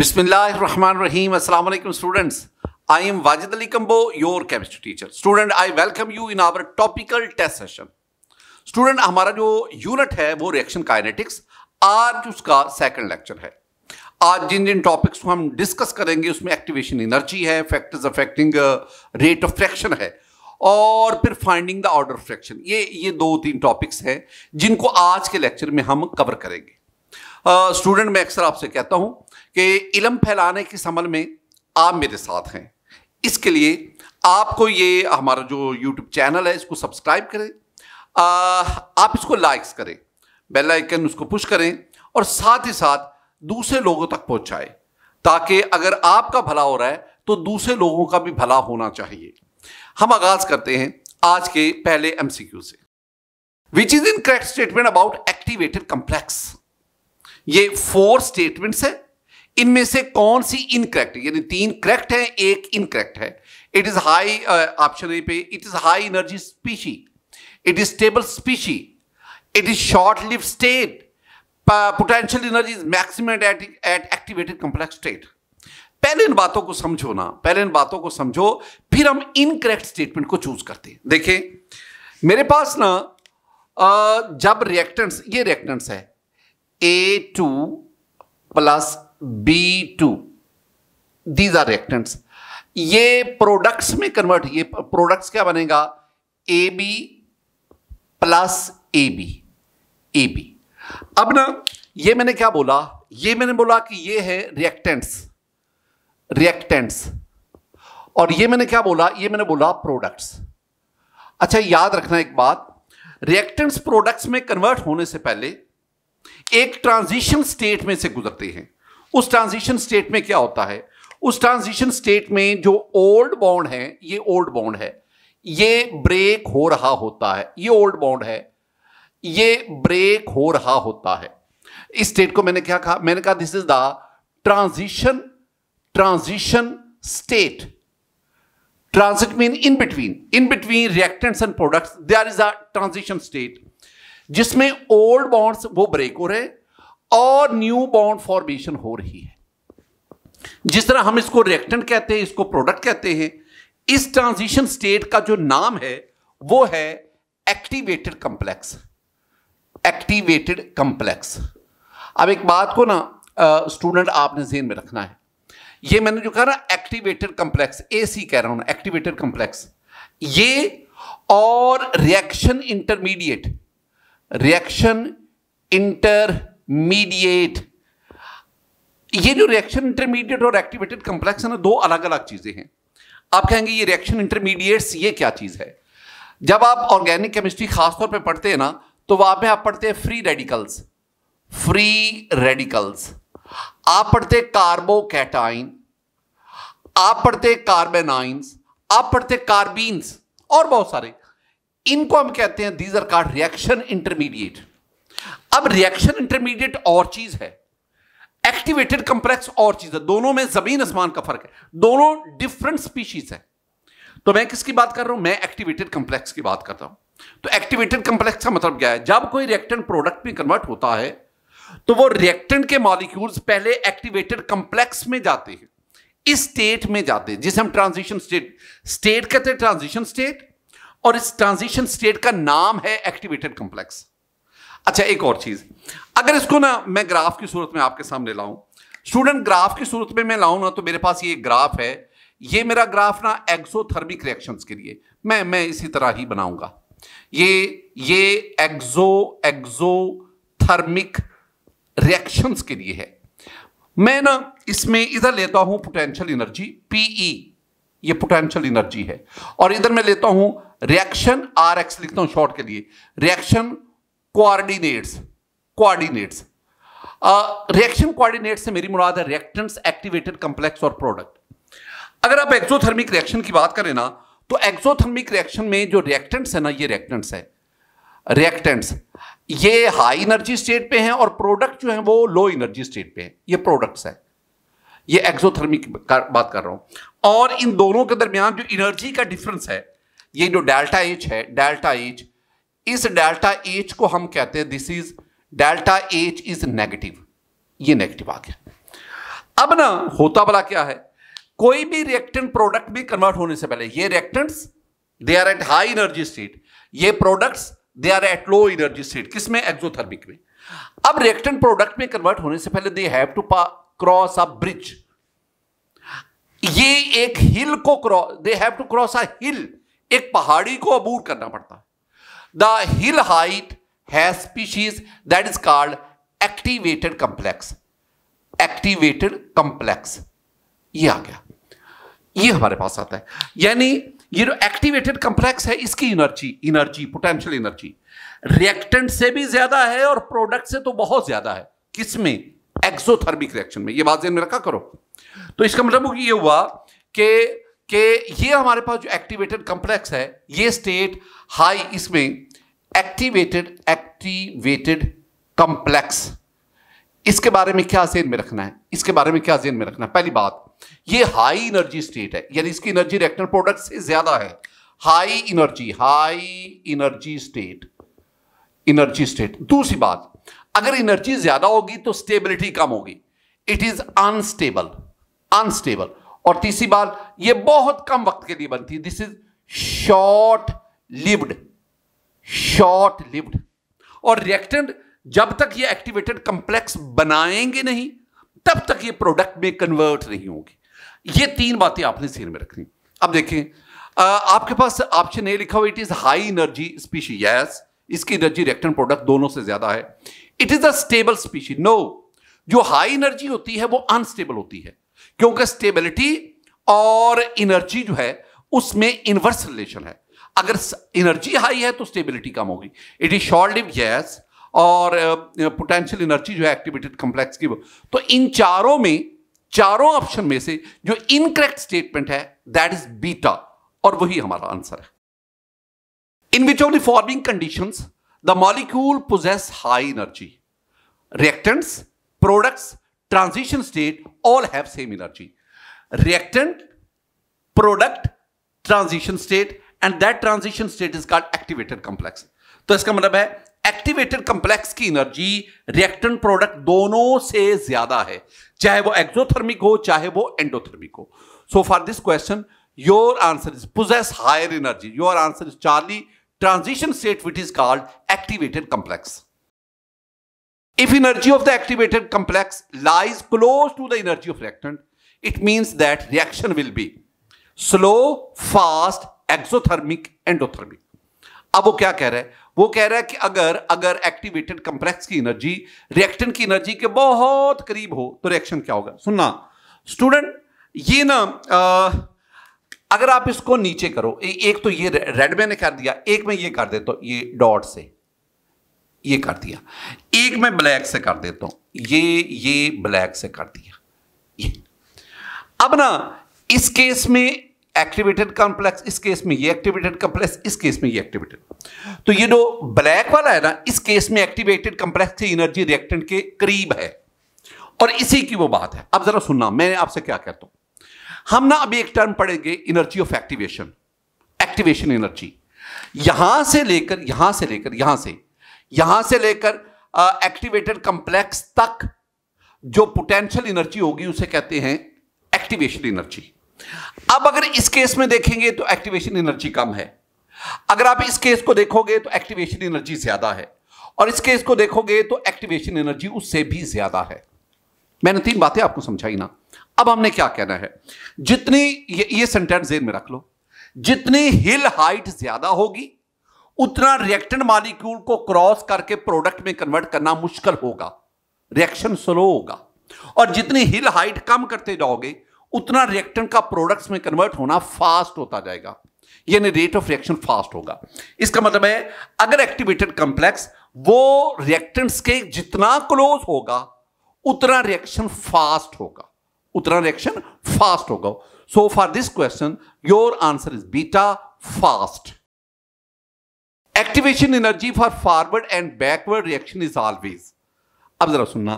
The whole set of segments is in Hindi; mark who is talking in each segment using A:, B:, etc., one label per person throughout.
A: Bismillahirrahmanirrahim. अस्सलाम वालेकुम students I am Wajid Ali Kambo, your chemistry teacher student I welcome you in our topical test session student हमारा जो यूनिट है वो रिएक्शन काइनेटिक्स आज उसका सेकंड लेक्चर है आज जिन जिन टॉपिक्स को हम डिस्कस करेंगे उसमें एक्टिवेशन एनर्जी है factors affecting rate of reaction है और फिर finding the order of reaction ये ये दो तीन टॉपिक्स हैं जिनको आज के लेक्चर में हम कवर करेंगे स्टूडेंट uh, मैं अक्सर आपसे कहता हूँ कि इलम फैलाने के समल में आप मेरे साथ हैं इसके लिए आपको ये हमारा जो यूट्यूब चैनल है इसको सब्सक्राइब करें आ, आप इसको लाइक्स करें बेल आइकन उसको पुश करें और साथ ही साथ दूसरे लोगों तक पहुंचाएं ताकि अगर आपका भला हो रहा है तो दूसरे लोगों का भी भला होना चाहिए हम आगाज करते हैं आज के पहले एमसीक्यू से which is incorrect statement about activated complex ये फोर स्टेटमेंट्स है इनमें से कौन सी इनकरेक्ट यानी तीन करेक्ट है एक इनकरेक्ट uh, है it is high option A पे it is high energy species it is stable species it is short lived state potential energy maximum at at activated complex state पहले इन बातों को समझो ना पहले इन बातों को समझो फिर हम इनकरेक्ट स्टेटमेंट को चूज करते हैं देखें मेरे पास ना जब रिएक्टेंट्स ये रिएक्टेंट्स है A two plus B two these are reactants ये प्रोडक्ट्स में कन्वर्ट ये प्रोडक्ट्स क्या बनेगा A B plus A B A B अब ना ये मैंने क्या बोला ये मैंने बोला कि ये है रिएक्टेंट्स रिएक्टेंट्स और ये मैंने क्या बोला ये मैंने बोला प्रोडक्ट्स अच्छा याद रखना एक बात रिएक्टेंट्स प्रोडक्ट्स में कन्वर्ट होने से पहले एक ट्रांजिशन स्टेट में से गुजरते हैं उस ट्रांजिशन स्टेट में क्या होता है उस ट्रांजिशन स्टेट में जो ओल्ड बॉन्ड है ये ओल्ड बॉन्ड है ये ब्रेक हो रहा होता है ये ओल्ड बॉन्ड है ये ब्रेक हो रहा होता है इस स्टेट को मैंने क्या कहा मैंने कहा this is the transition transition state transit mean in between in between reactants and products there is a transition state जिसमें ओल्ड बॉन्ड्स वो ब्रेक हो रहे हैं और न्यू बॉन्ड फॉर्मेशन हो रही है जिस तरह हम इसको रिएक्टेंट कहते हैं इसको प्रोडक्ट कहते हैं इस ट्रांजिशन स्टेट का जो नाम है वो है एक्टिवेटेड कंप्लेक्स एक्टिवेटेड कंप्लेक्स अब एक बात को ना स्टूडेंट आपने जेन में रखना है ये मैंने जो कहा ना एक्टिवेटेड कंप्लेक्स ए सी कह रहा हूं एक्टिवेटेड कंप्लेक्स ये और reaction intermediate reaction intermediate ये जो रिएक्शन इंटरमीडिएट और एक्टिवेटेड कंप्लेक्स है ना दो अलग अलग चीज़ें हैं आप कहेंगे ये रिएक्शन इंटरमीडिएट्स ये क्या चीज़ है जब आप ऑर्गेनिक केमिस्ट्री खासतौर पे पढ़ते हैं ना तो वहां पे आप पढ़ते हैं फ्री रेडिकल्स फ्री रेडिकल्स आप पढ़ते कार्बोकैटाइन आप पढ़ते कार्बेनाइंस आप पढ़ते कार्बीन्स और बहुत सारे इनको हम कहते हैं these are called reaction intermediate अब रिएक्शन इंटरमीडिएट और चीज है एक्टिवेटेड कंप्लेक्स और चीज है दोनों में जमीन आसमान का फर्क है दोनों डिफरेंट स्पीशीज है तो मैं किसकी बात कर रहा हूं मैं एक्टिवेटेड कंप्लेक्स की बात करता हूं तो एक्टिवेटेड कंप्लेक्स का मतलब क्या है जब कोई रिएक्टेंट प्रोडक्ट में कन्वर्ट होता है तो वो रिएक्टेंट के मॉलिक्यूल्स पहले एक्टिवेटेड कंप्लेक्स में जाते हैं इस स्टेट में जाते हैं जिसे हम ट्रांजिशन स्टेट स्टेट कहते हैं ट्रांजिशन स्टेट और इस ट्रांजिशन स्टेट का नाम है एक्टिवेटेड कंप्लेक्स अच्छा एक और चीज अगर इसको ना मैं ग्राफ की सूरत में आपके सामने लाऊं स्टूडेंट ग्राफ की सूरत में मैं लाऊं ना तो मेरे पास ये ग्राफ है ये मेरा ग्राफ ना एक्सोथर्मिक रिएक्शंस के लिए मैं मैं इसी तरह ही बनाऊंगा ये ये एक्सो एक्सोथर्मिक रिएक्शंस के लिए है मैं ना इसमें इधर लेता हूं पोटेंशियल एनर्जी पीई ये पोटेंशियल एनर्जी है और इधर मैं लेता हूं रिएक्शन आर एक्स लिखता हूं शॉर्ट के लिए reaction coordinates coordinates reaction coordinates से मेरी मुराद है रिएक्टेंट्स एक्टिवेटेड कॉम्प्लेक्स और प्रोडक्ट अगर आप एक्सोथर्मिक रिएक्शन की बात करें ना तो एक्सोथर्मिक रिएक्शन में जो रिएक्टेंट्स है ना ये रिएक्टेंट्स है रिएक्टेंट्स ये हाई एनर्जी स्टेट पे हैं और प्रोडक्ट जो है वो लो एनर्जी स्टेट पे हैं ये प्रोडक्ट्स है ये एक्सोथर्मिक बात कर रहा हूं और इन दोनों के दरमियान जो एनर्जी का डिफरेंस है ये जो डेल्टा एच है डेल्टा एच इस डेल्टा एच को हम कहते हैं this is delta H is negative ये नेगेटिव आ गया अब ना होता भला क्या है कोई भी रिएक्टेंट प्रोडक्ट भी कन्वर्ट होने से पहले ये reactants they are at high energy state ये products they are at low energy state किसमें एक्सोथर्मिक में अब रिएक्टेंट प्रोडक्ट में कन्वर्ट होने से पहले they have to cross a bridge ये एक हिल को cross they have to cross a hill एक पहाड़ी को अबूर करना पड़ता है The hill height has species that is called activated complex. Activated complex. ये आ गया ये हमारे पास आता है यानी ये जो एक्टिवेटेड कंप्लेक्स है इसकी energy energy potential energy reactant से भी ज्यादा है और प्रोडक्ट से तो बहुत ज्यादा है किसमें एक्सोथर्मिक रिएक्शन में ये बात में रखा करो तो इसका मतलब ये हुआ कि कि ये हमारे पास जो एक्टिवेटेड कंप्लेक्स है ये स्टेट हाई इसमें एक्टिवेटेड एक्टिवेटेड कंप्लेक्स इसके बारे में क्या जेन में रखना है इसके बारे में क्या जेन में रखना है पहली बात ये हाई इनर्जी स्टेट है यानी इसकी एनर्जी रिएक्टर प्रोडक्ट से ज्यादा है high energy high energy state energy state दूसरी बात अगर एनर्जी ज्यादा होगी तो स्टेबिलिटी कम होगी इट इज अनस्टेबल अनस्टेबल और तीसरी बार ये बहुत कम वक्त के लिए बनती है this is short lived short lived और रिएक्टेंट जब तक ये एक्टिवेटेड कंप्लेक्स बनाएंगे नहीं तब तक ये प्रोडक्ट में कन्वर्ट नहीं होगी ये तीन बातें आपने सिर में रखनी अब देखें आपके पास ऑप्शन ए लिखा हुआ it is high energy species yes इसकी एनर्जी रिएक्टेंट प्रोडक्ट दोनों से ज्यादा है it is a stable species no जो हाई एनर्जी होती है वो अनस्टेबल होती है क्योंकि स्टेबिलिटी और एनर्जी जो है उसमें इनवर्स रिलेशन है अगर एनर्जी हाई है तो स्टेबिलिटी कम होगी it is short live gas और पोटेंशियल एनर्जी जो है एक्टिवेटेड कॉम्प्लेक्स की तो इन चारों में चारों ऑप्शन में से जो इनकरेक्ट स्टेटमेंट है दैट इज बीटा और वही हमारा आंसर है in which of forming condition the molecule possess high high reactants products transition state all have same energy reactant product transition state and that transition state is called activated complex तो इसका मतलब है एक्टिवेटेड कंप्लेक्स की एनर्जी रिएक्टेंट प्रोडक्ट दोनों से ज्यादा है चाहे वो एक्सोथर्मिक हो चाहे वो एंडोथर्मिक हो so for this question your answer is possess higher energy your answer is Charlie transition state which is called activated complex If energy of the activated complex lies close to the energy of reactant, it means that reaction will be slow, fast, exothermic endothermic अब वो क्या कह रहा है वो कह रहा है कि अगर अगर एक्टिवेटेड कंप्लेक्स की एनर्जी रिएक्टेंट की एनर्जी के बहुत करीब हो तो रिएक्शन क्या होगा सुनना स्टूडेंट ये ना आ, अगर आप इसको नीचे करो ए, एक तो ये रेड मैंने कर दिया एक में ये कर देता तो, हूं ये डॉट से ये कर दिया एक मैं ब्लैक से कर देता हूं ये ये ब्लैक से कर दिया ये अब ना इस केस में एक्टिवेटेड कॉम्प्लेक्स इस केस में ये एक्टिवेटेड कॉम्प्लेक्स इस केस में ये एक्टिवेटेड तो ये जो ब्लैक वाला है ना इस केस में एक्टिवेटेड कॉम्प्लेक्स की एनर्जी रिएक्टेंट के करीब है और इसी की वो बात है अब जरा सुनना मैं आपसे क्या कहता हूं हम ना अभी एक टर्म पढ़ेंगे energy of activation activation energy यहां से लेकर यहां से लेकर यहां से यहां से लेकर एक्टिवेटेड कंप्लेक्स तक जो पोटेंशियल एनर्जी होगी उसे कहते हैं एक्टिवेशन एनर्जी अब अगर इस केस में देखेंगे तो एक्टिवेशन एनर्जी कम है अगर आप इस केस को देखोगे तो एक्टिवेशन एनर्जी ज्यादा है और इस केस को देखोगे तो एक्टिवेशन एनर्जी उससे भी ज्यादा है मैंने तीन बातें आपको समझाई ना अब हमने क्या कहना है जितनी ये, ये सेंटेंस जेन में रख लो जितनी हिल हाइट ज्यादा होगी उतना रिएक्टेंट मॉलिक्यूल को क्रॉस करके प्रोडक्ट में कन्वर्ट करना मुश्किल होगा रिएक्शन स्लो होगा और जितनी हिल हाइट कम करते जाओगे उतना रिएक्टेंट का प्रोडक्ट्स में कन्वर्ट होना फास्ट होता जाएगा यानी रेट ऑफ रिएक्शन फास्ट होगा इसका मतलब है अगर एक्टिवेटेड कंप्लेक्स वो रिएक्टेंट्स के जितना क्लोज होगा उतना रिएक्शन फास्ट होगा उतना रिएक्शन फास्ट होगा so for this question your answer is beta fast activation energy for forward and backward reaction is always अब जरा सुनना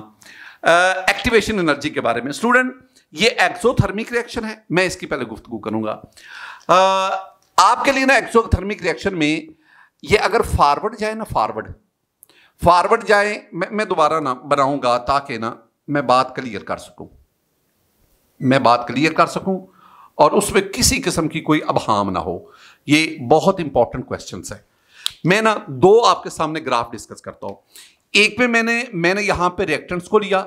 A: एक्टिवेशन एनर्जी के बारे में स्टूडेंट ये एक्सोथर्मिक रिएक्शन है मैं इसकी पहले गुफ्तगु करूंगा uh, आपके लिए ना एक्सोथर्मिक रिएक्शन में ये अगर फॉरवर्ड जाए ना फॉरवर्ड फॉरवर्ड जाए मैं मैं दोबारा ना बनाऊंगा ताकि ना मैं बात क्लियर कर सकूं मैं बात क्लियर कर सकूं और उसमें किसी किस्म की कोई अबहाम ना हो ये बहुत इंपॉर्टेंट क्वेश्चन है मैं ना दो आपके सामने ग्राफ डिस्कस करता हूं एक पे मैंने मैंने यहां पे रिएक्टेंट्स को लिया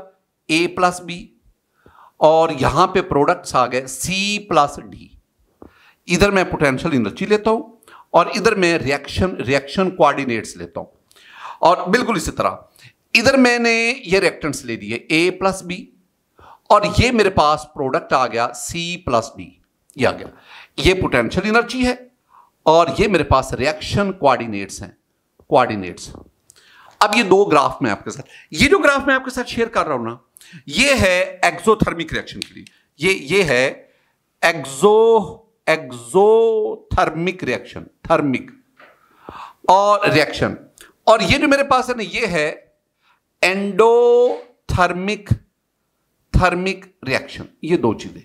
A: ए प्लस बी और यहां पे प्रोडक्ट्स आ गए सी प्लस डी इधर मैं पोटेंशियल एनर्जी लेता हूं और इधर मैं रिएक्शन रिएक्शन कोऑर्डिनेट्स लेता हूं और बिल्कुल इसी तरह इधर मैंने ये रिएक्टेंट्स ले दिए ए प्लस बी और ये मेरे पास प्रोडक्ट आ गया सी प्लस डी ये आ गया ये पोटेंशियल एनर्जी है और ये मेरे पास रिएक्शन कोऑर्डिनेट्स हैं कोऑर्डिनेट्स अब ये दो ग्राफ में आपके साथ ये जो ग्राफ मैं आपके साथ शेयर कर रहा हूं ना ये है एक्सोथर्मिक रिएक्शन के लिए ये ये है एक्सो एक्सोथर्मिक रिएक्शन थर्मिक और रिएक्शन और ये जो मेरे पास है ना ये है एंडोथर्मिक थर्मिक रिएक्शन ये दो चीजें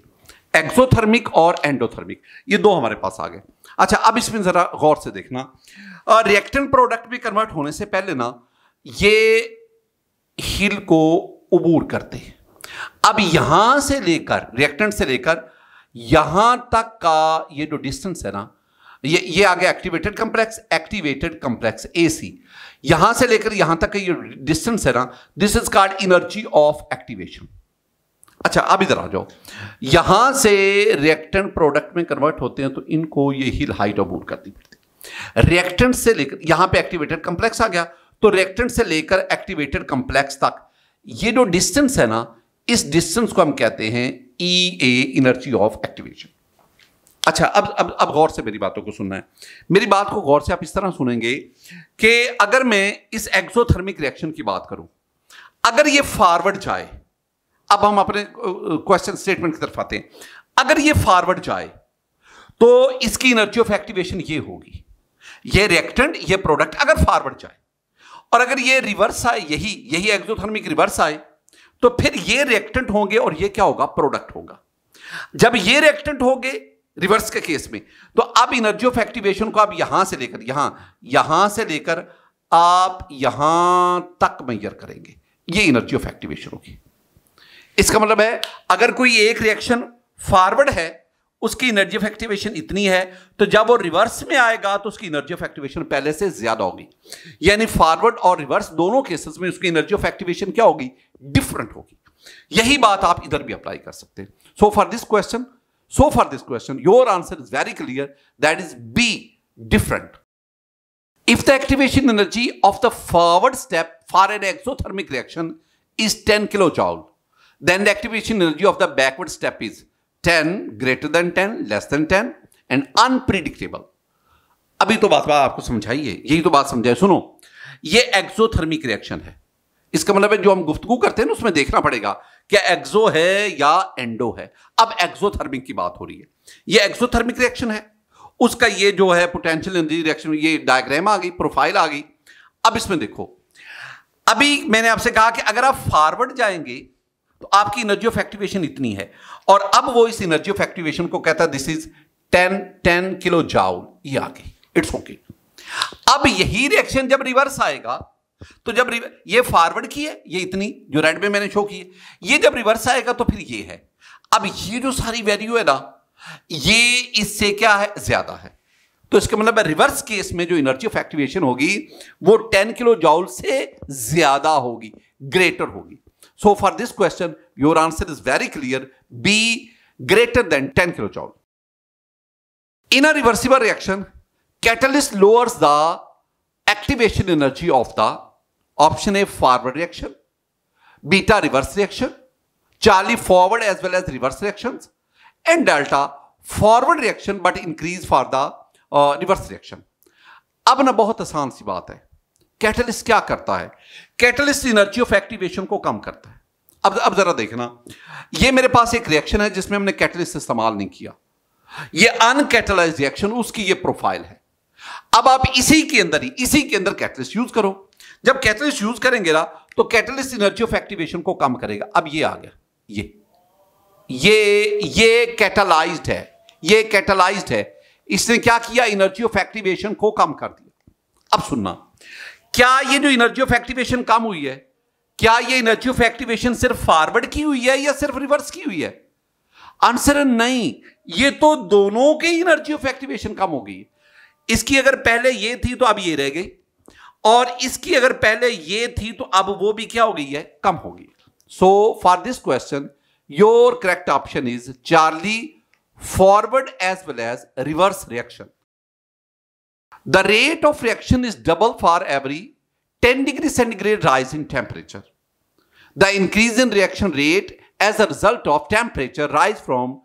A: एक्सोथर्मिक और एंडोथर्मिक ये दो हमारे पास आ गए अच्छा अब इसमें ज़रा गौर से देखना रिएक्टेंट प्रोडक्ट में कन्वर्ट होने से पहले ना ये हिल को उबूर करते हैं अब यहां से लेकर रिएक्टेंट से लेकर यहां तक का ये जो डिस्टेंस है ना ये ये आ गया activated complex activated A AC यहां से लेकर यहां तक का ये डिस्टेंस है ना this is called energy of activation अच्छा अब इधर आ जाओ यहां से रिएक्टेंट प्रोडक्ट में कन्वर्ट होते हैं तो इनको ये हिल हाइट और बूट करनी पड़ती है रिएक्टेंट से लेकर यहां पे एक्टिवेटेड कंप्लेक्स आ गया तो रिएक्टेंट से लेकर एक्टिवेटेड कंप्लेक्स तक ये जो डिस्टेंस है ना इस डिस्टेंस को हम कहते हैं E A energy of activation अच्छा अब अब अब गौर से मेरी बातों को सुनना है मेरी बात को गौर से आप इस तरह सुनेंगे कि अगर मैं इस एक्सोथर्मिक रिएक्शन की बात करूं अगर ये फॉरवर्ड जाए अब हम अपने क्वेश्चन स्टेटमेंट की तरफ आते हैं अगर ये फॉरवर्ड जाए तो इसकी एनर्जी ऑफ एक्टिवेशन ये होगी ये रिएक्टेंट ये प्रोडक्ट अगर फॉरवर्ड जाए और अगर ये रिवर्स आए यही यही एक्सोथर्मिक रिवर्स आए तो फिर ये रिएक्टेंट होंगे और ये क्या होगा प्रोडक्ट होगा जब ये रिएक्टेंट होंगे रिवर्स के केस में तो अब इनर्जी ऑफ एक्टिवेशन को आप यहां से लेकर यहां यहां से लेकर आप यहां तक मैयर करेंगे ये इनर्जी ऑफ एक्टिवेशन होगी इसका मतलब है अगर कोई एक रिएक्शन फॉरवर्ड है उसकी एनर्जी ऑफ एक्टिवेशन इतनी है तो जब वो रिवर्स में आएगा तो उसकी एनर्जी ऑफ एक्टिवेशन पहले से ज्यादा होगी यानी फॉरवर्ड और रिवर्स दोनों केसेस में उसकी एनर्जी ऑफ एक्टिवेशन क्या होगी डिफरेंट होगी यही बात आप इधर भी अप्लाई कर सकते हैं so for this question so for this question your answer is very clear that is B different if the activation energy of the forward step for an exothermic reaction is ten kilo joule Then the activation energy of the backward step is 10, greater than 10, less than 10 and unpredictable. अभी तो बात आपको समझाइए यही तो बात समझाए सुनो ये एक्सोथर्मिक रिएक्शन है इसका मतलब है जो हम गुफ्तगु करते हैं ना उसमें देखना पड़ेगा क्या एक्सो है या एंडो है अब एक्सोथर्मिक की बात हो रही है ये एक्सोथर्मिक रिएक्शन है उसका ये जो है पोटेंशियल एनर्जी रिएक्शन ये डायग्राम आ गई प्रोफाइल आ गई अब इसमें देखो अभी मैंने आपसे कहा कि अगर आप फॉरवर्ड जाएंगे तो आपकी एनर्जी ऑफ एक्टिवेशन इतनी है और अब वो इस एनर्जी ऑफ एक्टिवेशन को कहता है this is ten ten kilo joule ये आ गई इट्स ओके अब यही रिएक्शन जब रिवर्स आएगा तो जब ये फॉरवर्ड की है ये इतनी जो रेड में मैंने शो की है ये जब रिवर्स आएगा तो फिर ये है अब ये जो सारी वैल्यू है ना ये इससे क्या है ज्यादा है तो इसका मतलब रिवर्स केस में जो एनर्जी ऑफ एक्टिवेशन होगी वो 10 किलो जाउल से ज्यादा होगी ग्रेटर होगी So for this question, your answer is very clear, B greater than 10 kilojoule. In a reversible reaction, catalyst lowers the activation energy of the option A forward reaction, beta reverse reaction, Charlie forward as well as reverse reactions, and delta forward reaction but increase for the uh, reverse reaction. अब ना बहुत आसान सी बात है कैटलिस्ट क्या करता है कैटलिस्ट एनर्जी ऑफ एक्टिवेशन को कम करता है अब अब जरा देखना ये मेरे पास एक रिएक्शन है जिसमें हमने कैटलिस्ट इस्तेमाल नहीं किया ये अनकैटलाइज रिएक्शन उसकी ये प्रोफाइल है अब आप इसी के अंदर ही इसी के अंदर कैटलिस्ट यूज करो जब कैटलिस्ट यूज करेंगे ना तो कैटलिस्ट एनर्जी ऑफ एक्टिवेशन को कम करेगा अब ये आ गया ये ये ये कैटलाइज्ड है ये कैटलाइज्ड है इसने क्या किया एनर्जी ऑफ एक्टिवेशन को कम कर दिया अब सुनना क्या ये जो एनर्जी ऑफ एक्टिवेशन कम हुई है क्या ये एनर्जी ऑफ एक्टिवेशन सिर्फ फॉरवर्ड की हुई है या सिर्फ रिवर्स की हुई है आंसर नहीं ये तो दोनों के एनर्जी ऑफ एक्टिवेशन कम हो गई इसकी अगर पहले ये थी तो अब ये रह गई और इसकी अगर पहले ये थी तो अब वो भी क्या हो गई है कम हो गई so for this question your correct option is Charlie forward as well as reverse reaction The rate of reaction is double for every 10 degree centigrade rise in temperature. The increase in reaction rate as a result of temperature rise from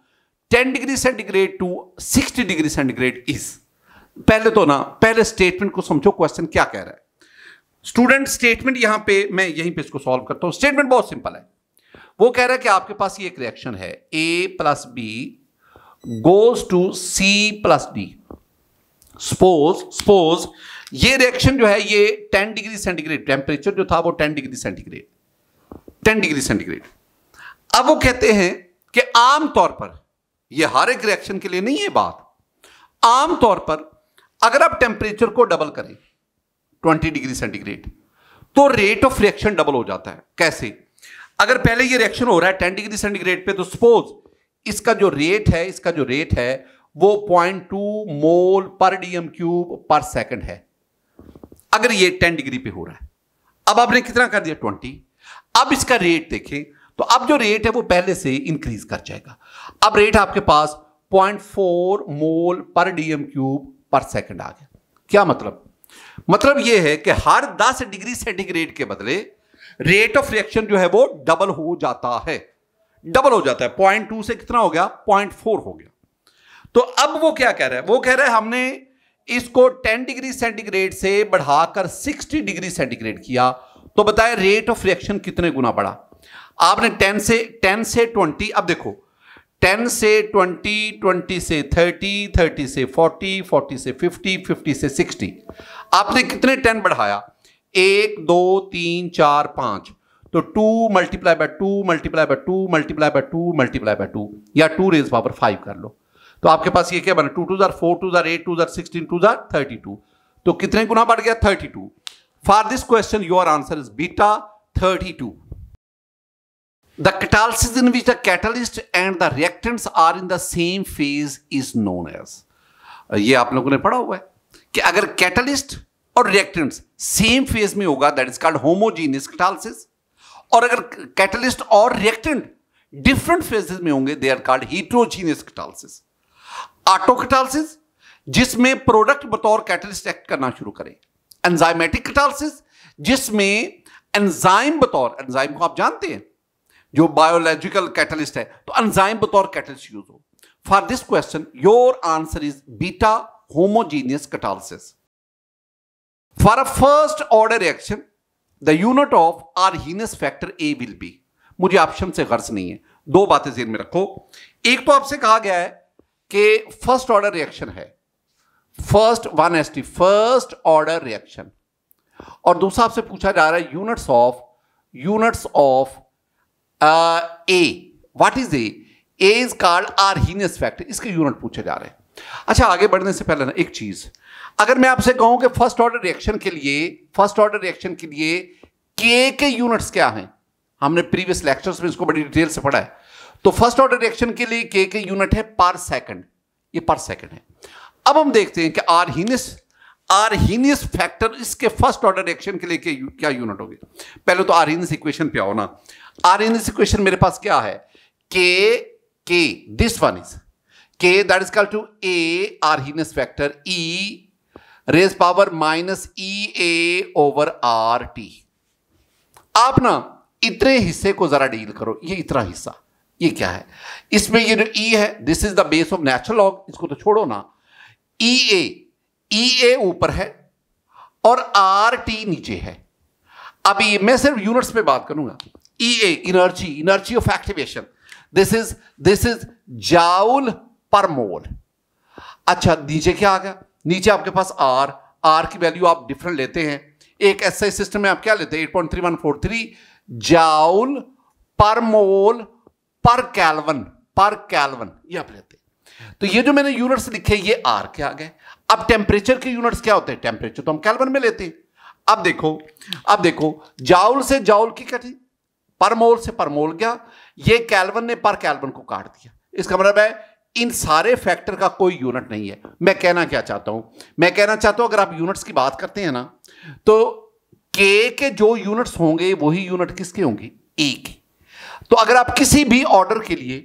A: 10 degree centigrade to 60 degree centigrade is. पहले तो ना पहले स्टेटमेंट को समझो क्वेश्चन क्या कह रहा है स्टूडेंट स्टेटमेंट यहां पे मैं यहीं पे इसको सॉल्व करता हूं स्टेटमेंट बहुत सिंपल है वो कह रहा है कि आपके पास ये एक रिएक्शन है A plus B goes to C plus D suppose suppose ये रिएक्शन जो है ये 10 डिग्री सेंटीग्रेड टेम्परेचर जो था वो 10 डिग्री सेंटीग्रेड 10 डिग्री सेंटीग्रेड अब वो कहते हैं कि आमतौर पर ये हर एक रिएक्शन के लिए नहीं है बात आमतौर पर अगर आप टेम्परेचर को डबल करें 20 डिग्री सेंटीग्रेड तो रेट ऑफ रिएक्शन डबल हो जाता है कैसे अगर पहले ये रिएक्शन हो रहा है 10 डिग्री सेंटीग्रेड पे तो सपोज इसका जो रेट है इसका जो रेट है वो पॉइंट टू मोल per DM cube per second है अगर ये टेन डिग्री पे हो रहा है अब आपने कितना कर दिया ट्वेंटी अब इसका रेट देखें तो अब जो रेट है वो पहले से इंक्रीज कर जाएगा अब रेट आपके पास point four mole per DM cube per second आ गया क्या मतलब मतलब यह है कि हर दस डिग्री सेंटीग्रेड के बदले रेट ऑफ रिएक्शन जो है वो डबल हो जाता है डबल हो जाता है पॉइंट टू से कितना हो गया पॉइंट फोर हो गया तो अब वो क्या कह रहे हैं वो कह रहे हैं हमने इसको 10 डिग्री सेंटीग्रेड से बढ़ाकर 60 डिग्री सेंटीग्रेड किया तो बताएं रेट ऑफ रिएक्शन कितने गुना बढ़ा आपने 10 से 10 से 20 अब देखो 10 से 20 20 से 30 30 से 40 40 से 50 50 से 60 आपने कितने 10 बढ़ाया एक दो तीन चार पांच तो two multiply by two multiply by two multiply by two multiply by two या टू रेज पावर फाइव कर लो तो आपके पास ये क्या बना टू टू जार फोर टू जार एट टू जार सिक्सटीन टू जार थर्टी टू तो कितने गुना बढ़ गया thirty two for this question your answer is beta thirty two the catalysis in which the catalyst and the reactants are in the same phase is known as ये आप लोगों ने पढ़ा हुआ है कि अगर कैटलिस्ट और रिएक्टेंट्स सेम फेज में होगा that is called homogeneous catalysis और अगर कैटलिस्ट और रिएक्टेंट डिफरेंट फेजेस में होंगे they are called heterogeneous catalysis autocatalysis जिसमें प्रोडक्ट बतौर कैटलिस्ट एक्ट करना शुरू करें एंजाइमेटिक कटालसिस जिसमें एंजाइम बतौर एंजाइम को आप जानते हैं जो बायोलॉजिकल कैटलिस्ट है तो एंजाइम बतौर कैटलिस्ट यूज हो for this question your answer is beta homogeneous catalysis a first order reaction the unit of Arrhenius factor A will be मुझे ऑप्शन से गर्ज नहीं है दो बातें जेन में रखो एक तो आपसे कहा गया है कि फर्स्ट ऑर्डर रिएक्शन है first one S T first order reaction और दूसरा आपसे पूछा जा रहा है units of units of A what is A A is Arrhenius factor इसके यूनिट पूछे जा रहे हैं अच्छा आगे बढ़ने से पहले ना एक चीज अगर मैं आपसे कहूं कि फर्स्ट ऑर्डर रिएक्शन के लिए फर्स्ट ऑर्डर रिएक्शन के लिए के के यूनिट्स क्या हैं हमने प्रीवियस लेक्चर्स में इसको बड़ी डिटेल से पढ़ा है तो फर्स्ट ऑर्डर रिएक्शन के लिए के के यूनिट है पर सेकंड ये पर सेकंड है अब हम देखते हैं कि आरहीनिस आरहीनिस फैक्टर इसके फर्स्ट ऑर्डर रिएक्शन के लिए के क्या यूनिट होगी पहले तो आरहीनिस इक्वेशन पे आओ ना आरहीनिस इक्वेशन मेरे पास क्या है K K this one is K that is equal to A R Arrhenius factor E raise power minus E A over R T आप ना इतने हिस्से को जरा डील करो ये इतना हिस्सा ये क्या है इसमें ये जो ई e है this is the base of natural log इसको तो छोड़ो ना ई ए ई ए ऊपर है और आर टी नीचे है अभी मैं सिर्फ यूनिट्स पे बात करूंगा E A energy energy of activation this is this is joule per mole अच्छा नीचे क्या आ गया नीचे आपके पास आर आर की वैल्यू आप डिफरेंट लेते हैं एक एस सिस्टम में आप क्या लेते हैं eight point three one four three joule per mole पर कैलवन पर कैलवन ये आप लेते तो ये जो मैंने यूनिट्स लिखे ये आर के आ गए अब टेम्परेचर के यूनिट्स क्या होते हैं टेम्परेचर तो हम कैलवन में लेते हैं अब देखो अब देखो जाउल से जाउल की कटी परमोल से परमोल गया ये कैलवन ने पर कैलवन को काट दिया इसका मतलब है इन सारे फैक्टर का कोई यूनिट नहीं है मैं कहना क्या चाहता हूं मैं कहना चाहता हूं अगर आप यूनिट्स की बात करते हैं ना तो के के जो यूनिट्स होंगे वही यूनिट किसके होंगे ए e की तो अगर आप किसी भी ऑर्डर के लिए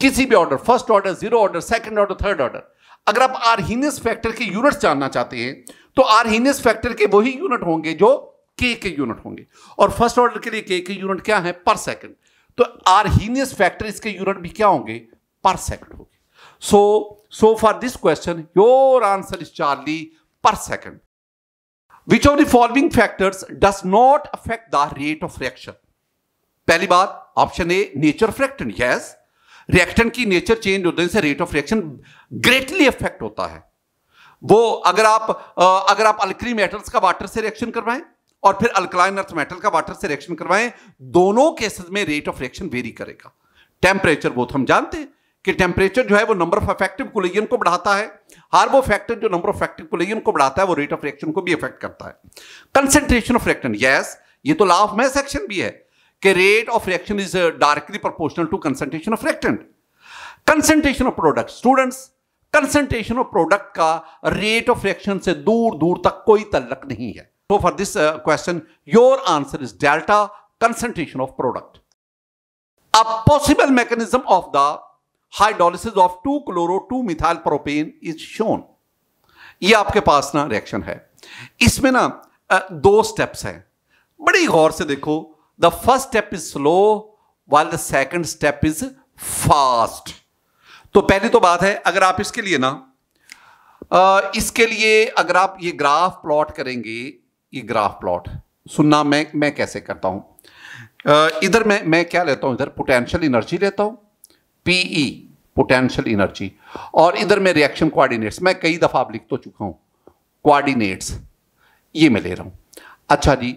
A: किसी भी order first order zero order second order third order अगर आप आरहीनियस फैक्टर के यूनिट जानना चाहते हैं तो आरहीनियस फैक्टर के वही यूनिट होंगे जो के के यूनिट होंगे और फर्स्ट ऑर्डर के लिए के के यूनिट क्या है पर सेकंड तो आरहीनियस फैक्टर इसके यूनिट भी क्या होंगे पर सेकंड होंगे so so for this question your answer is Charlie per second which of the following factors does not affect the rate of reaction पहली बात option A nature of reactant yes reactant की नेचर चेंज होने से rate of reaction greatly effect होता है वो अगर आप अगर आप अल्क्री मेटल्स का वाटर से रिएक्शन करवाएं और फिर अल्कलाइन अर्थ मेटल का वाटर से रिएक्शन करवाएं दोनों केसेस में रेट ऑफ रिएक्शन वेरी करेगा टेम्परेचर वो तो हम जानते हैं कि टेम्परेचर जो है वो नंबर ऑफ इफेक्टिव कोलिजन को बढ़ाता है हर वो फैक्टर जो नंबर ऑफ इफेक्टिव कोलिजन को बढ़ाता है वो रेट ऑफ रिएक्शन को भी इफेक्ट करता है कंसेंट्रेशन ऑफ रिएक्टेंट यस ये तो लॉ ऑफ में सेक्शन भी है कि rate of reaction is directly proportional to concentration of reactant concentration of product students concentration of product का रेट ऑफ रिएक्शन से दूर दूर तक कोई तल्लक नहीं है so for this question your answer is delta concentration of product a possible mechanism of the hydrolysis of two chloro two methyl propane is shown ये आपके पास ना रिएक्शन है इसमें ना uh, दो स्टेप्स हैं बड़ी गौर से देखो the first step is slow while the second step is fast तो पहली तो बात है अगर आप इसके लिए ना इसके लिए अगर आप ये ग्राफ प्लॉट करेंगे ये ग्राफ प्लॉट सुनना मैं मैं कैसे करता हूं इधर मैं मैं क्या लेता हूं इधर पोटेंशियल एनर्जी लेता हूं पीई पोटेंशियल एनर्जी और इधर मैं रिएक्शन कोऑर्डिनेट्स मैं कई दफ़ा आप लिख तो चुका हूं कोऑर्डिनेट्स ये मैं ले रहा हूं अच्छा जी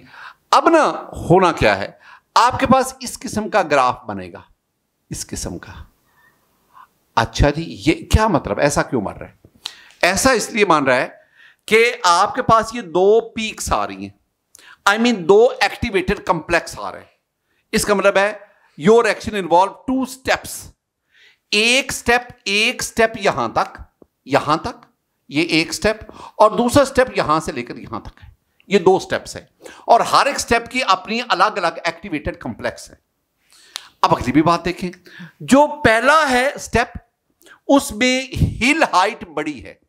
A: अब ना होना क्या है आपके पास इस किस्म का ग्राफ बनेगा इस किस्म का अच्छा जी ये क्या मतलब ऐसा क्यों मान रहा है ऐसा इसलिए मान रहा है कि आपके पास ये दो पीक्स आ रही हैं आई I मीन mean, दो एक्टिवेटेड कंप्लेक्स आ रहे हैं इसका मतलब है your action involve two steps एक स्टेप एक स्टेप यहां तक यहां तक ये एक स्टेप और दूसरा स्टेप यहां से लेकर यहां तक है ये दो स्टेप्स हैं और हर एक स्टेप की अपनी अलग अलग एक्टिवेटेड कॉम्प्लेक्स है अब अगली भी बात देखें जो पहला है स्टेप उसमें हिल हाइट बड़ी है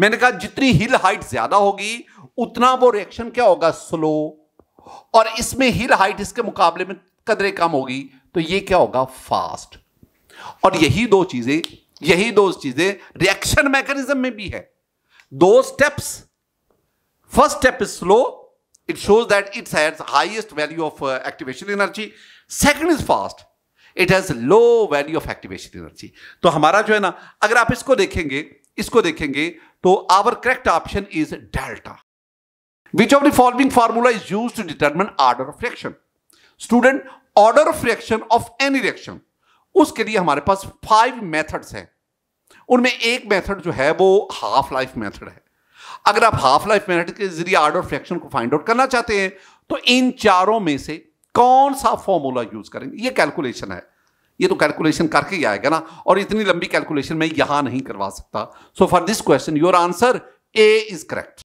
A: मैंने कहा जितनी हिल हाइट ज्यादा होगी उतना वो रिएक्शन क्या होगा स्लो और इसमें हिल हाइट इसके मुकाबले में कदरे कम होगी तो ये क्या होगा फास्ट और यही दो चीजें यही दो चीजें रिएक्शन मैकेनिज्म में भी है दो steps First step is slow. It shows that it has highest value of uh, activation energy. Second is fast. It has low value of activation energy तो हमारा जो है ना अगर आप इसको देखेंगे इसको देखेंगे तो our correct option is delta which of the following formula is use to determine order of reaction student order of reaction of any reaction उसके लिए हमारे पास फाइव मेथड्स हैं उनमें एक मेथड जो है वो हाफ लाइफ मेथड है अगर आप हाफ लाइफ मेथड के जरिए आर्डर फ्रैक्शन को फाइंड आउट करना चाहते हैं तो इन चारों में से कौन सा फॉर्मूला यूज करेंगे ये कैलकुलेशन है ये तो कैलकुलेशन करके ही आएगा ना और इतनी लंबी कैलकुलेशन मैं यहां नहीं करवा सकता so for this question your answer a is correct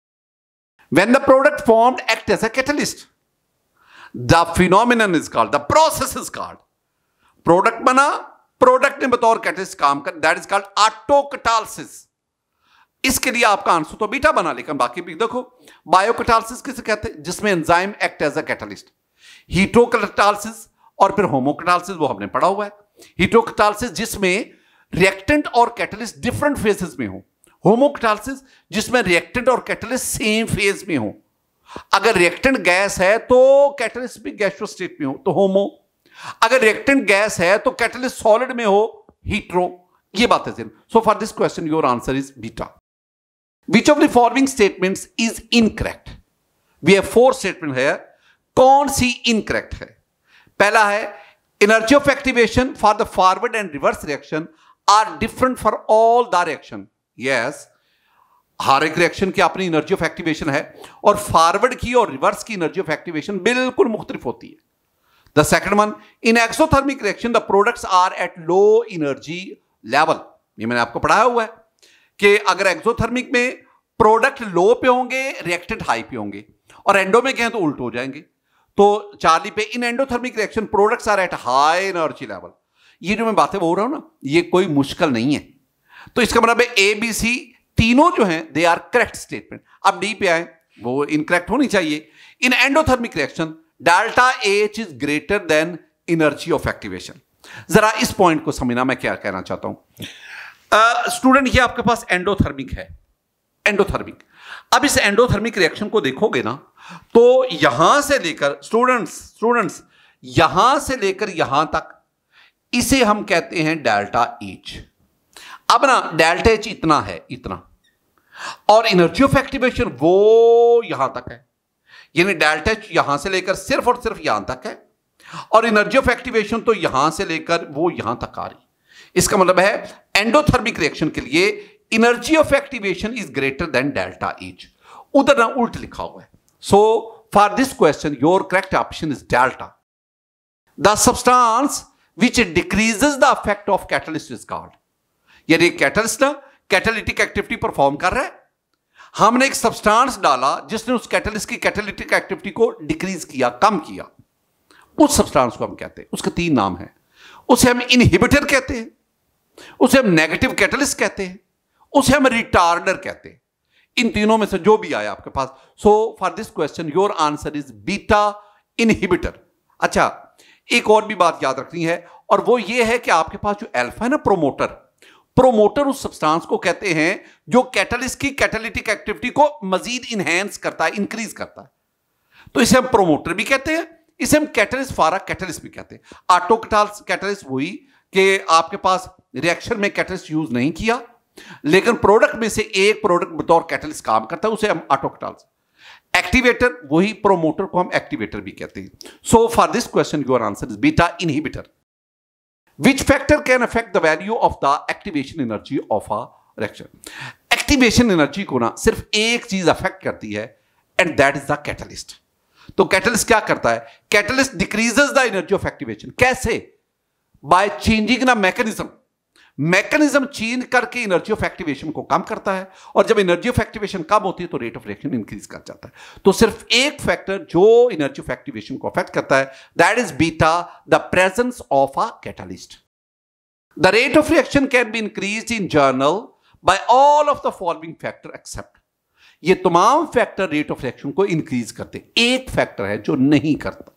A: when the product formed act as a catalyst the phenomenon is called the process is called product बना प्रोडक्ट ने बतौर कैटलिस्ट काम कर दैट इज कॉल्ड ऑटोकटालसिस इसके लिए आपका आंसर तो बीटा बना लेकिन बाकी भी देखो बायोकटालसिस किसे कहते हैं जिसमें enzyme act as a catalyst heterocatalysis और फिर होमोकटालसिस वो हमने पढ़ा हुआ है हीटोकटालसिस जिसमें रिएक्टेंट और कैटलिस्ट डिफरेंट फेजेस में हो होमोकटालसिस जिसमें रिएक्टेंट और कैटलिस्ट सेम फेज में हो अगर रिएक्टेंट गैस है तो कैटलिस्ट भी गैसो स्टेट में हो तो होमो अगर रिएक्टेंट गैस है तो कैटलिस्ट सॉलिड में हो हीट्रो ये बात है so for this question your answer is beta Which of the following statements is incorrect? We have four statement here. कौन सी इनकरेक्ट है पहला है energy of activation for the forward and reverse reaction are different for all the reaction yes हर एक रिएक्शन की अपनी एनर्जी ऑफ एक्टिवेशन है और फॉरवर्ड की और रिवर्स की एनर्जी ऑफ एक्टिवेशन बिल्कुल मुख्तलिफ होती है the second one in exothermic reaction the products are at low energy level ये मैंने आपको पढ़ाया हुआ है कि अगर एक्सोथर्मिक में प्रोडक्ट लो पे होंगे रिएक्टेड हाई पे होंगे और एंडो में कहें तो उल्ट हो जाएंगे तो चार्ली पे in endothermic reaction products are at high energy level ये जो मैं बातें बोल रहा हूं ना ये कोई मुश्किल नहीं है तो इसका मतलब ए बी सी तीनों जो हैं दे आर करेक्ट स्टेटमेंट अब डी पे आए वो इनकरेक्ट होनी चाहिए in endothermic reaction delta H is greater than energy of activation जरा इस पॉइंट को समझना मैं क्या कहना चाहता हूं स्टूडेंट ये आपके पास एंडोथर्मिक है एंडोथर्मिक अब इस एंडोथर्मिक रिएक्शन को देखोगे ना तो यहां से लेकर स्टूडेंट्स स्टूडेंट्स यहां से लेकर यहां तक इसे हम कहते हैं डेल्टा एच अब ना डेल्टा एच इतना है इतना और एनर्जी ऑफ एक्टिवेशन वो यहां तक है यानी डेल्टा एच यहां से लेकर सिर्फ और सिर्फ यहां तक है और एनर्जी ऑफ एक्टिवेशन तो यहां से लेकर वो यहां तक आ रही इसका मतलब है एंडोथर्मिक रिएक्शन के लिए energy of activation is greater than delta H उधर ना उल्ट लिखा हुआ है so for this question your correct option is delta the substance which decreases the effect of catalyst is called यानी कैटलिस्ट ना कैटलिटिक एक्टिविटी परफॉर्म कर रहा है हमने एक सब्सटेंस डाला जिसने उस कैटलिस्ट की कैटलिटिक एक्टिविटी को डिक्रीज किया कम किया उस सब्सटेंस को हम कहते हैं उसके तीन नाम है उसे हम इनहिबिटर कहते हैं उसे हम नेगेटिव कैटलिस्ट कहते हैं उसे हम रिटार्डर कहते हैं इन तीनों में से जो भी आया आपके पास so for this question your answer is beta inhibitor अच्छा एक और भी बात याद रखनी है और वो ये है कि आपके पास जो एल्फा है ना प्रोमोटर प्रोमोटर उस सब्सटेंस को कहते हैं जो कैटलिस्ट की कैटलिटिक एक्टिविटी को मजीद इनहेंस करता है इंक्रीज करता है तो इसे हम प्रोमोटर भी कहते हैं इसे हम कैटलिस्ट फारा कैटलिस्ट भी कहते हैं ऑटो कैटलिस्ट वही कि आपके पास रिएक्शन में कैटलिस्ट यूज नहीं किया लेकिन प्रोडक्ट में से एक प्रोडक्ट बतौर कैटलिस्ट काम करता है उसे हम ऑटोकटाल एक्टिवेटर वही प्रोमोटर को हम एक्टिवेटर भी कहते हैं so for this question your answer is beta inhibitor which factor can affect the value of the activation energy of a reaction activation energy को ना सिर्फ एक चीज अफेक्ट करती है and that is the catalyst तो कैटलिस्ट क्या करता है catalyst decreases the energy of activation कैसे by changing the mechanism mechanism change करके एनर्जी ऑफ एक्टिवेशन को कम करता है और जब एनर्जी ऑफ एक्टिवेशन कम होती है तो रेट ऑफ रिएक्शन इंक्रीज कर जाता है तो सिर्फ एक फैक्टर जो एनर्जी ऑफ एक्टिवेशन को अफेक्ट करता है that is beta the presence of a catalyst the rate of reaction can be increase in general by all of the following factor except ये तमाम फैक्टर रेट ऑफ रिएक्शन को इंक्रीज करते एक फैक्टर है जो नहीं करता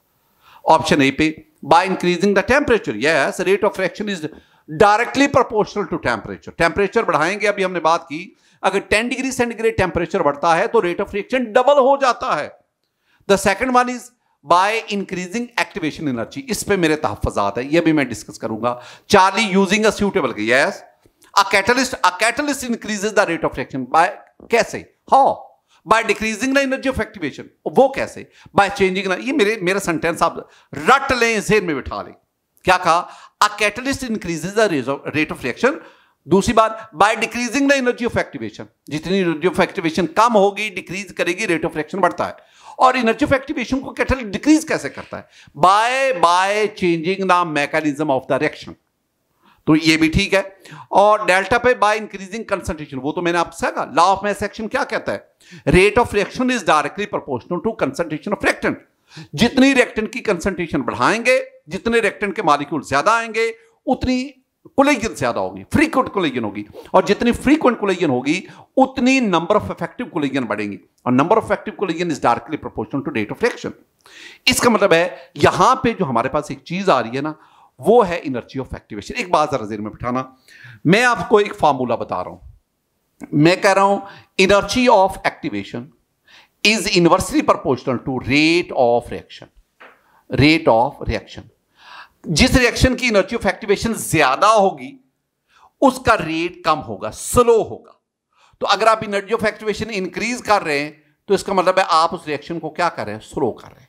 A: ऑप्शन ए पे by increasing the temperature yes rate of reaction is directly proportional to temperature temperature बढ़ाएंगे अभी हमने बात की अगर 10 डिग्री सेंटीग्रेड टेम्परेचर बढ़ता है तो रेट ऑफ रिएक्शन डबल हो जाता है the second one is by increasing activation energy इस पर मेरे तहफात है यह भी मैं डिस्कस करूंगा Charlie using a suitable yes a catalyst a catalyst increases the rate of reaction by कैसे how by decreasing the energy of activation वो कैसे बाय चेंजिंग ये मेरे मेरा सेंटेंस आप रट लें जेर में बिठा लें क्या कहा A catalyst increases the rate of reaction. दूसरी बात by decreasing the energy of activation जितनी एनर्जी ऑफ एक्टिवेशन कम होगी डिक्रीज करेगी रेट ऑफ रिएक्शन बढ़ता है और एनर्जी ऑफ एक्टिवेशन को कैटल डिक्रीज कैसे करता है by by changing the mechanism of the reaction तो ये भी ठीक है और डेल्टा पे बाय इंक्रीजिंग कंसंट्रेशन वो तो मैंने आपसे कहा लॉ ऑफ मैस एक्शन क्या कहता है rate of reaction is directly proportional to concentration of reactant जितनी रिएक्टेंट की कंसंट्रेशन बढ़ाएंगे जितने रेक्टेंट के मालिक्यूल ज्यादा आएंगे उतनी कोलेजन ज्यादा होगी फ्रीक्वेंट कोलेजन होगी और जितनी फ्रीक्वेंट कोलेजन होगी उतनी नंबर ऑफ इफेक्टिव कोलेजन बढ़ेंगी और number of effective collision is directly proportional to rate of reaction इसका मतलब है यहां पे जो हमारे पास एक चीज आ रही है ना वो है इनर्जी ऑफ एक्टिवेशन एक बात जरा जेर में बिठाना मैं आपको एक फार्मूला बता रहा हूं मैं कह रहा हूं energy of activation is inversely proportional to rate of reaction rate of reaction जिस रिएक्शन की एनर्जी ऑफ एक्टिवेशन ज्यादा होगी उसका रेट कम होगा स्लो होगा तो अगर आप एनर्जी ऑफ एक्टिवेशन इंक्रीज कर रहे हैं तो इसका मतलब है आप उस रिएक्शन को क्या कर रहे हैं स्लो कर रहे हैं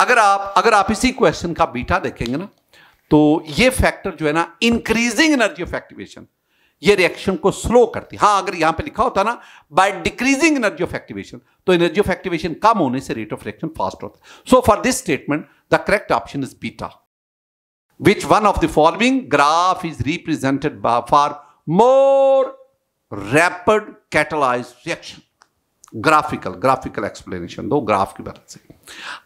A: अगर आप अगर आप इसी क्वेश्चन का बीटा देखेंगे ना तो ये फैक्टर जो है ना इंक्रीजिंग एनर्जी ऑफ एक्टिवेशन ये रिएक्शन को स्लो करती हाँ अगर यहां पे लिखा होता ना by decreasing energy of activation तो एनर्जी ऑफ एक्टिवेशन कम होने से रेट ऑफ रिएक्शन फास्ट होता है so for this statement the correct option is beta which one of the following graph is represented by far more rapid catalyzed reaction graphical graphical explanation दो ग्राफ की वजह से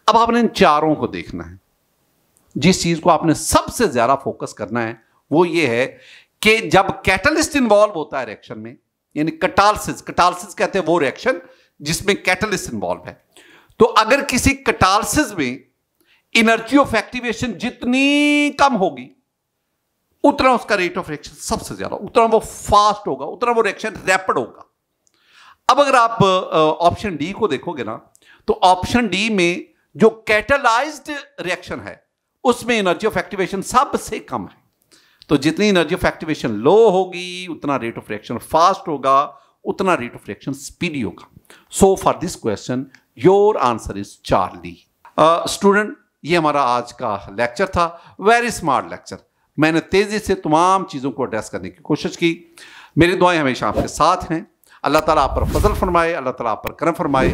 A: अब आपने इन चारों को देखना है जिस चीज को आपने सबसे ज्यादा फोकस करना है वो ये है कि जब कैटलिस्ट इन्वॉल्व होता है रिएक्शन में यानी कटालसिस कटालसिस कहते हैं वो रिएक्शन जिसमें कैटलिस्ट इन्वॉल्व है तो अगर किसी कटालसिस में एनर्जी ऑफ एक्टिवेशन जितनी कम होगी उतना उसका रेट ऑफ रिएक्शन सबसे ज्यादा उतना वो फास्ट होगा उतना वो रिएक्शन रैपिड होगा अब अगर आप ऑप्शन डी को देखोगे ना तो ऑप्शन डी में जो कैटलाइज्ड रिएक्शन है उसमें एनर्जी ऑफ एक्टिवेशन सबसे कम है तो जितनी एनर्जी ऑफ एक्टिवेशन लो होगी उतना रेट ऑफ रिएक्शन फास्ट होगा उतना रेट ऑफ रिएक्शन स्पीडी होगा so for this question your answer is Charlie student ये हमारा आज का लेक्चर था वेरी स्मार्ट लेक्चर मैंने तेज़ी से तमाम चीज़ों को एड्रेस करने की कोशिश की मेरी दुआएं हमेशा आपके साथ हैं अल्लाह ताला आप पर फजल फरमाए अल्लाह ताला आप पर करम फरमाए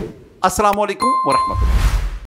A: असलकम वरहमल